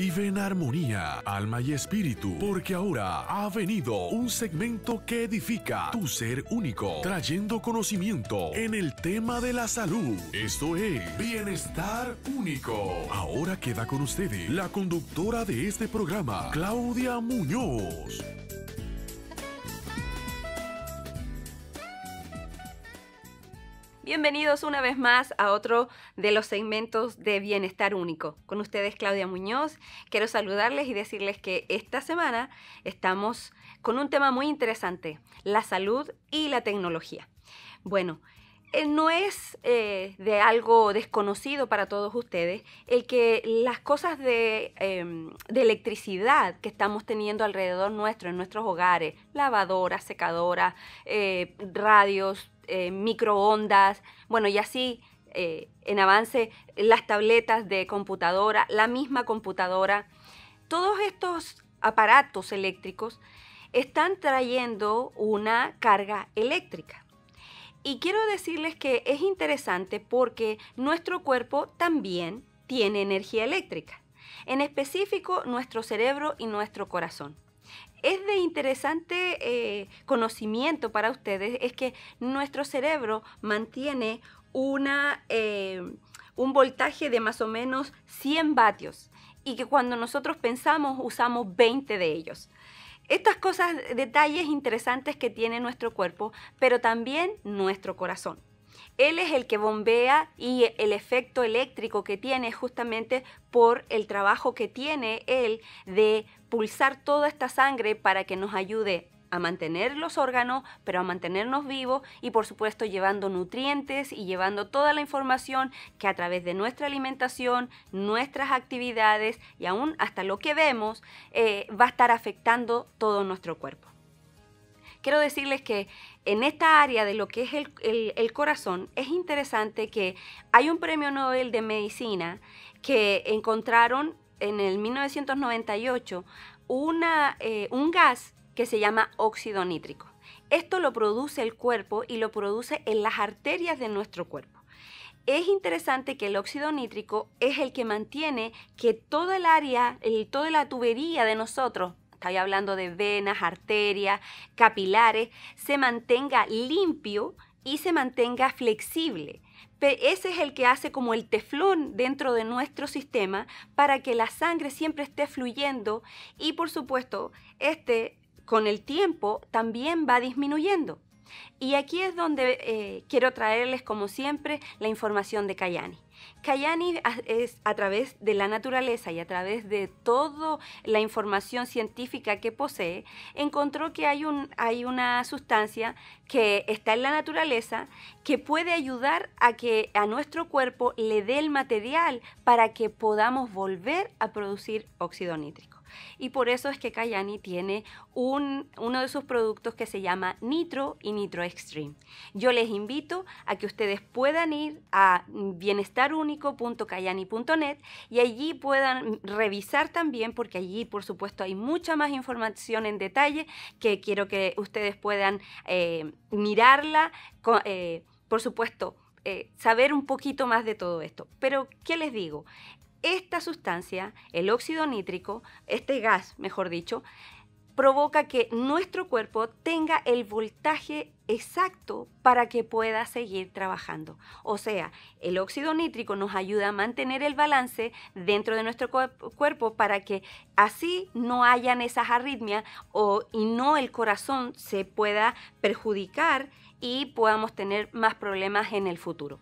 Vive en armonía, alma y espíritu, porque ahora ha venido un segmento que edifica tu ser único, trayendo conocimiento en el tema de la salud. Esto es Bienestar Único. Ahora queda con ustedes la conductora de este programa, Claudia Muñoz. Bienvenidos una vez más a otro de los segmentos de Bienestar Único. Con ustedes Claudia Muñoz. Quiero saludarles y decirles que esta semana estamos con un tema muy interesante, la salud y la tecnología. Bueno, eh, no es eh, de algo desconocido para todos ustedes el que las cosas em, de, electricidad que estamos teniendo alrededor nuestro, en nuestros hogares, lavadoras, secadoras, eh, radios, microondas, bueno, y así en avance las tabletas de computadora, la misma computadora, todos estos aparatos eléctricos están trayendo una carga eléctrica y quiero decirles que es interesante porque nuestro cuerpo también tiene energía eléctrica, en específico nuestro cerebro y nuestro corazón. Es de interesante eh, conocimiento para ustedes, es que nuestro cerebro mantiene una, eh, un voltaje de más o menos 100 vatios y que cuando nosotros pensamos usamos 20 de ellos. Estas cosas, detalles interesantes que tiene nuestro cuerpo, pero también nuestro corazón. Él es el que bombea y el efecto eléctrico que tiene justamente por el trabajo que tiene él de pulsar toda esta sangre para que nos ayude a mantener los órganos, pero a mantenernos vivos y por supuesto llevando nutrientes y llevando toda la información que a través de nuestra alimentación, nuestras actividades y aún hasta lo que vemos eh, va a estar afectando todo nuestro cuerpo. Quiero decirles que en esta área de lo que es el, corazón es interesante que hay un premio Nobel de Medicina que encontraron en el 1998 una, eh, un gas que se llama óxido nítrico. Esto lo produce el cuerpo y lo produce en las arterias de nuestro cuerpo. Es interesante que el óxido nítrico es el que mantiene que toda el área, toda la tubería de nosotros, estoy hablando de venas, arterias, capilares, se mantenga limpio y se mantenga flexible. Ese es el que hace como el teflón dentro de nuestro sistema para que la sangre siempre esté fluyendo y por supuesto este con el tiempo también va disminuyendo. Y aquí es donde eh, quiero traerles, como siempre, la información de Cayani. Cayani es a través de la naturaleza y a través de toda la información científica que posee, encontró que hay, un, hay una sustancia que está en la naturaleza que puede ayudar a que a nuestro cuerpo le dé el material para que podamos volver a producir óxido nítrico y por eso es que Kayani tiene uno de sus productos que se llama Nitro y Nitro Extreme. Yo les invito a que ustedes puedan ir a bienestarunico.kayani.net y allí puedan revisar también, porque allí por supuesto hay mucha más información en detalle que quiero que ustedes puedan eh, mirarla, eh, por supuesto. Eh, saber un poquito más de todo esto. Pero, ¿qué les digo? Esta sustancia, el óxido nítrico, este gas, mejor dicho, provoca que nuestro cuerpo tenga el voltaje exacto para que pueda seguir trabajando. O sea, el óxido nítrico nos ayuda a mantener el balance dentro de nuestro cuerpo para que así no hayan esas arritmias o, y no el corazón se pueda perjudicar y podamos tener más problemas en el futuro.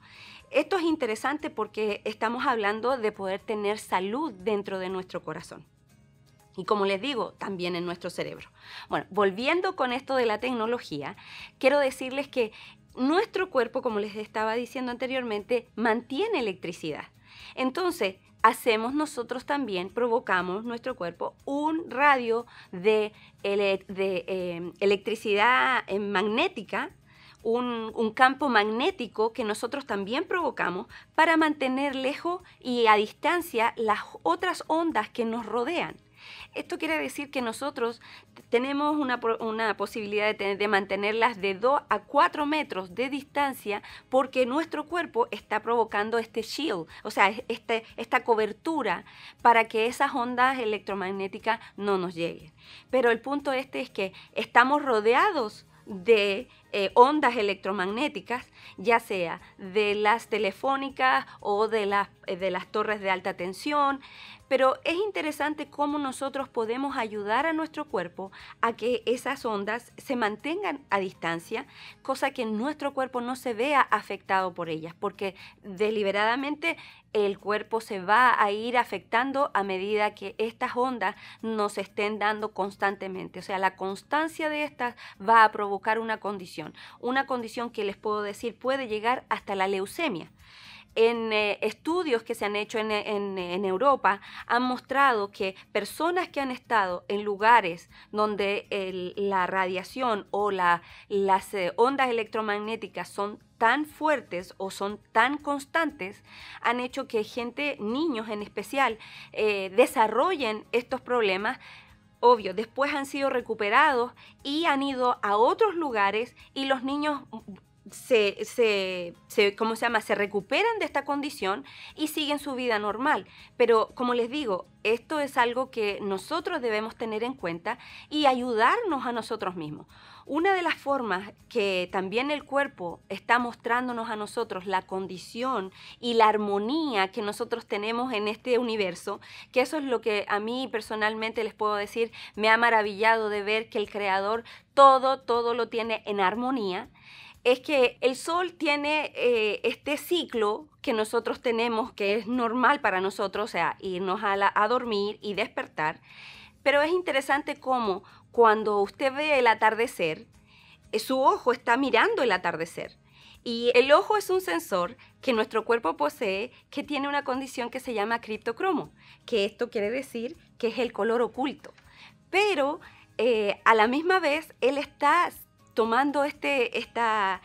Esto es interesante porque estamos hablando de poder tener salud dentro de nuestro corazón. Y como les digo, también en nuestro cerebro. Bueno, volviendo con esto de la tecnología, quiero decirles que nuestro cuerpo, como les estaba diciendo anteriormente, mantiene electricidad. Entonces, hacemos nosotros también, provocamos nuestro cuerpo un radio de, em, electricidad em, magnética un, campo magnético que nosotros también provocamos para mantener lejos y a distancia las otras ondas que nos rodean. Esto quiere decir que nosotros tenemos una, posibilidad de, mantenerlas de 2 a 4 metros de distancia porque nuestro cuerpo está provocando este shield, o sea, este, esta cobertura para que esas ondas electromagnéticas no nos lleguen. Pero el punto este es que estamos rodeados de eh, ondas electromagnéticas, ya sea de las telefónicas o de, las eh, de las torres de alta tensión, pero es interesante cómo nosotros podemos ayudar a nuestro cuerpo a que esas ondas se mantengan a distancia, cosa que nuestro cuerpo no se vea afectado por ellas, porque deliberadamente el cuerpo se va a ir afectando a medida que estas ondas nos estén dando constantemente. O sea, la constancia de estas va a provocar una condición una condición que les puedo decir puede llegar hasta la leucemia. En eh, estudios que se han hecho en, Europa han mostrado que personas que han estado en lugares donde la radiación o las eh, ondas electromagnéticas son tan fuertes o son tan constantes han hecho que gente, niños en especial, eh, desarrollen estos problemas obvio, después han sido recuperados y han ido a otros lugares y los niños se, se, se, ¿cómo se llama? Se recuperan de esta condición y siguen su vida normal. Pero como les digo, esto es algo que nosotros debemos tener en cuenta y ayudarnos a nosotros mismos. Una de las formas que también el cuerpo está mostrándonos a nosotros la condición y la armonía que nosotros tenemos en este universo, que eso es lo que a mí personalmente les puedo decir, me ha maravillado de ver que el creador todo, todo lo tiene en armonía es que el Sol tiene eh, este ciclo que nosotros tenemos, que es normal para nosotros, o sea, irnos a, dormir y despertar. Pero es interesante cómo cuando usted ve el atardecer, eh, su ojo está mirando el atardecer. Y el ojo es un sensor que nuestro cuerpo posee que tiene una condición que se llama criptocromo, que esto quiere decir que es el color oculto. Pero eh, a la misma vez, él está tomando este, esta,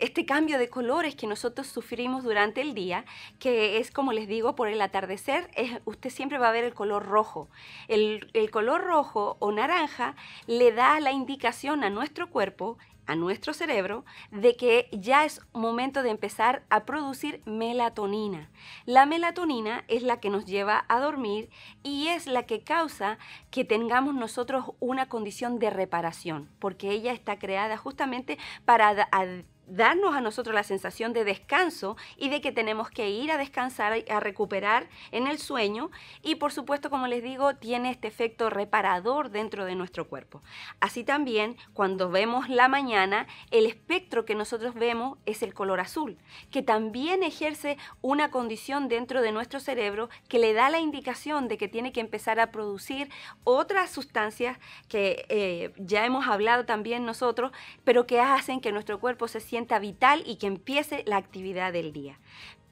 este cambio de colores que nosotros sufrimos durante el día, que es como les digo, por el atardecer, es, usted siempre va a ver el color rojo. El, el, color rojo o naranja le da la indicación a nuestro cuerpo a nuestro cerebro de que ya es momento de empezar a producir melatonina. La melatonina es la que nos lleva a dormir y es la que causa que tengamos nosotros una condición de reparación, porque ella está creada justamente para darnos a nosotros la sensación de descanso y de que tenemos que ir a descansar, a recuperar en el sueño y por supuesto, como les digo, tiene este efecto reparador dentro de nuestro cuerpo. Así también, cuando vemos la mañana, el espectro que nosotros vemos es el color azul, que también ejerce una condición dentro de nuestro cerebro que le da la indicación de que tiene que empezar a producir otras sustancias que eh, ya hemos hablado también nosotros, pero que hacen que nuestro cuerpo se sienta vital y que empiece la actividad del día.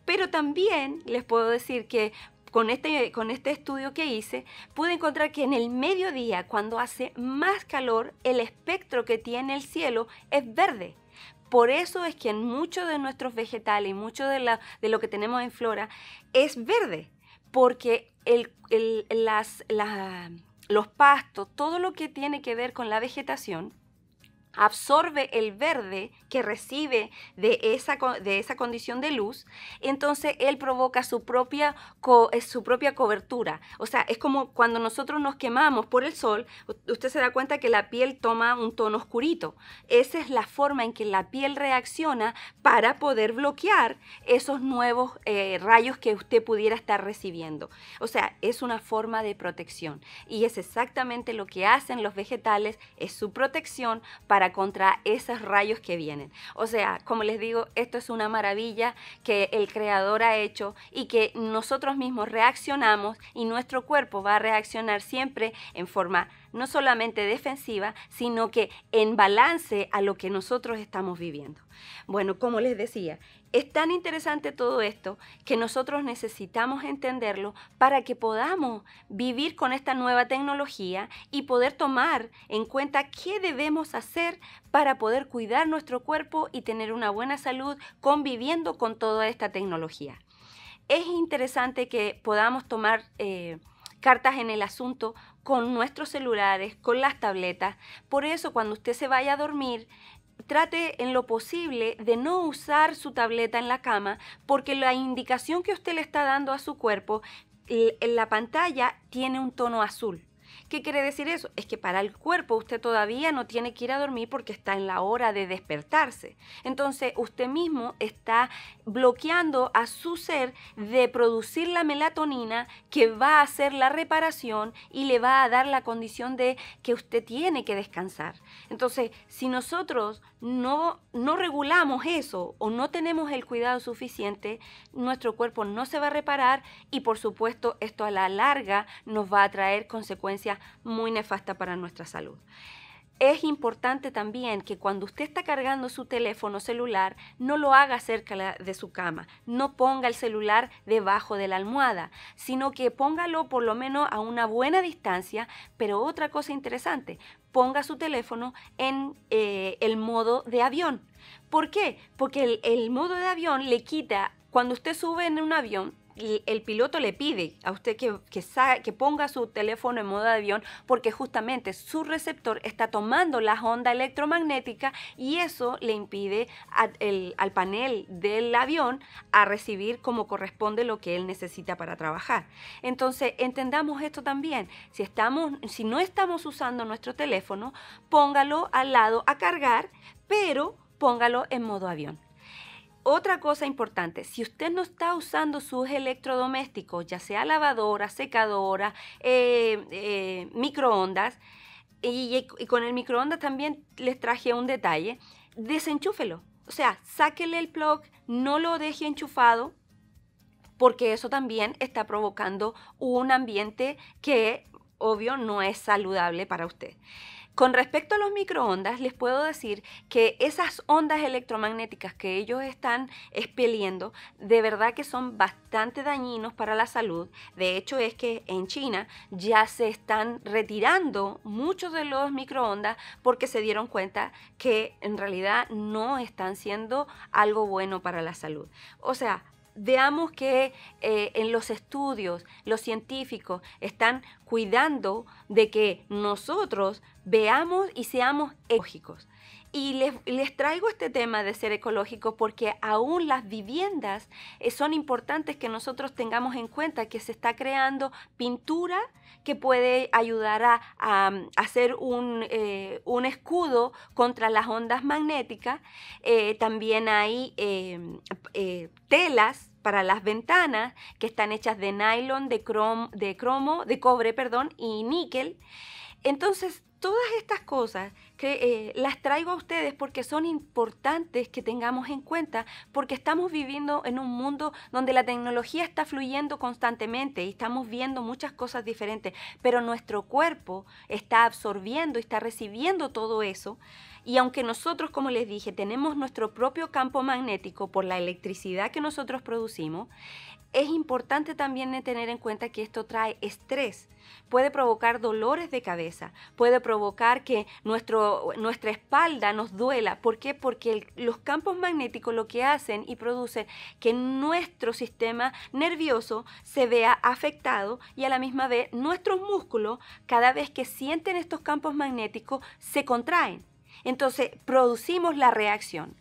Pero también les puedo decir que con este, con este estudio que hice, pude encontrar que en el mediodía, cuando hace más calor, el espectro que tiene el cielo es verde. Por eso es que en muchos de nuestros vegetales y mucho de, lo que tenemos en flora es verde, porque los pastos, todo lo que tiene que ver con la vegetación, absorbe el verde que recibe de esa, de esa condición de luz, entonces él provoca su propia, eh, su propia cobertura. O sea, es como cuando nosotros nos quemamos por el sol, usted se da cuenta que la piel toma un tono oscurito. Esa es la forma en que la piel reacciona para poder bloquear esos nuevos eh, rayos que usted pudiera estar recibiendo. O sea, es una forma de protección y es exactamente lo que hacen los vegetales, es su protección para contra esos rayos que vienen. O sea, como les digo, esto es una maravilla que el Creador ha hecho y que nosotros mismos reaccionamos y nuestro cuerpo va a reaccionar siempre en forma no solamente defensiva, sino que en balance a lo que nosotros estamos viviendo. Bueno, como les decía, es tan interesante todo esto que nosotros necesitamos entenderlo para que podamos vivir con esta nueva tecnología y poder tomar en cuenta qué debemos hacer para poder cuidar nuestro cuerpo y tener una buena salud conviviendo con toda esta tecnología. Es interesante que podamos tomar eh, cartas en el asunto con nuestros celulares, con las tabletas. Por eso cuando usted se vaya a dormir, trate en lo posible de no usar su tableta en la cama porque la indicación que usted le está dando a su cuerpo, en la pantalla tiene un tono azul. ¿Qué quiere decir eso? Es que para el cuerpo usted todavía no tiene que ir a dormir porque está en la hora de despertarse. Entonces usted mismo está bloqueando a su ser de producir la melatonina que va a hacer la reparación y le va a dar la condición de que usted tiene que descansar. Entonces, si nosotros no no regulamos eso o no tenemos el cuidado suficiente, nuestro cuerpo no se va a reparar y por supuesto esto a la larga nos va a traer consecuencias muy nefastas para nuestra salud es importante también que cuando usted está cargando su teléfono celular, no lo haga cerca de su cama, no ponga el celular debajo de la almohada, sino que póngalo por lo menos a una buena distancia, pero otra cosa interesante, ponga su teléfono en eh, el modo de avión. ¿Por qué? Porque el modo de avión le quita, cuando usted sube en un avión, el piloto le pide a usted que, que ponga su teléfono en modo avión porque justamente su receptor está tomando la onda electromagnética y eso le impide al panel del avión a recibir como corresponde lo que él necesita para trabajar. Entonces, entendamos esto también. si no estamos usando nuestro teléfono, póngalo al lado a cargar, pero póngalo en modo avión. Otra cosa importante, si usted no está usando sus electrodomésticos, ya sea lavadora, secadora, eh, eh, microondas, y, con el microondas también les traje un detalle, desenchúfelo. O sea, sáquele el plug, no lo deje enchufado, porque eso también está provocando un ambiente que, obvio, no es saludable para usted. Con respecto a los microondas, les puedo decir que esas ondas electromagnéticas que ellos están expeliendo, de verdad que son bastante dañinos para la salud. De hecho, es que en China ya se están retirando muchos de los microondas porque se dieron cuenta que en realidad no están siendo algo bueno para la salud. O sea, veamos que eh, en los estudios los científicos están cuidando de que nosotros veamos y seamos lógicos. Y les, les, traigo este tema de ser ecológico porque aún las viviendas eh, son importantes que nosotros tengamos en cuenta que se está creando pintura que puede ayudar a, mm, hacer eh, un, escudo contra las ondas magnéticas. Eh, también hay em, telas para las ventanas que están hechas de nylon, de, de cromo, de cobre, perdón, y níquel. Entonces, todas estas cosas que eh, las traigo a ustedes porque son importantes que tengamos en cuenta porque estamos viviendo en un mundo donde la tecnología está fluyendo constantemente y estamos viendo muchas cosas diferentes, pero nuestro cuerpo está absorbiendo y está recibiendo todo eso y aunque nosotros, como les dije, tenemos nuestro propio campo magnético por la electricidad que nosotros producimos, es importante también tener en cuenta que esto trae estrés, puede provocar dolores de cabeza, puede provocar que nuestro, nuestra espalda nos duela. ¿Por qué? Porque los campos magnéticos lo que hacen y producen que nuestro sistema nervioso se vea afectado y a la misma vez nuestros músculos, cada vez que sienten estos campos magnéticos, se contraen. Entonces, producimos la reacción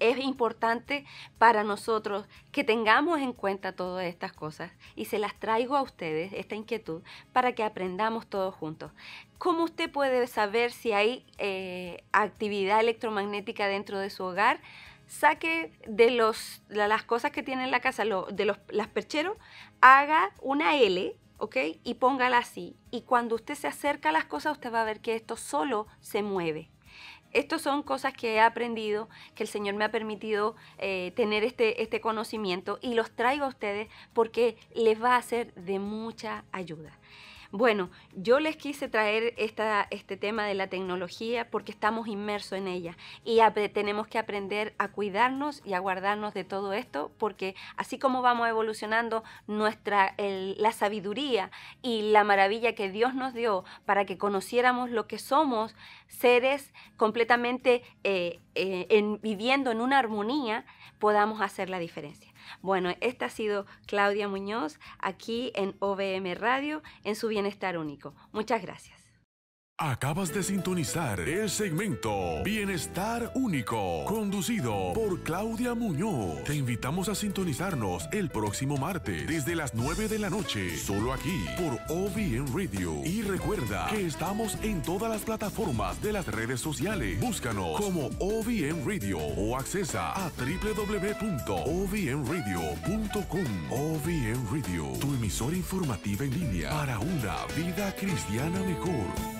es importante para nosotros que tengamos en cuenta todas estas cosas y se las traigo a ustedes, esta inquietud, para que aprendamos todos juntos. ¿Cómo usted puede saber si hay eh, actividad electromagnética dentro de su hogar? Saque de, las cosas que tiene en la casa, de los, las percheros, haga una L ¿ok? Y póngala así. Y cuando usted se acerca a las cosas, usted va a ver que esto solo se mueve. Estas son cosas que he aprendido, que el Señor me ha permitido eh, tener este, este conocimiento y los traigo a ustedes porque les va a ser de mucha ayuda. Bueno, yo les quise traer esta, este tema de la tecnología porque estamos inmersos en ella y tenemos que aprender a cuidarnos y a guardarnos de todo esto porque así como vamos evolucionando nuestra, la sabiduría y la maravilla que Dios nos dio para que conociéramos lo que somos, seres completamente eh, eh, viviendo en una armonía, podamos hacer la diferencia. Bueno, esta ha sido Claudia Muñoz aquí en OBM Radio en su Bienestar Único. Muchas gracias. Acabas de sintonizar el segmento Bienestar Único, conducido por Claudia Muñoz. Te invitamos a sintonizarnos el próximo martes desde las 9 de la noche, solo aquí por OBN Radio. Y recuerda que estamos en todas las plataformas de las redes sociales. Búscanos como OBM Radio o accesa a www.ovnradio.com. OBN Radio, tu emisora informativa en línea para una vida cristiana mejor.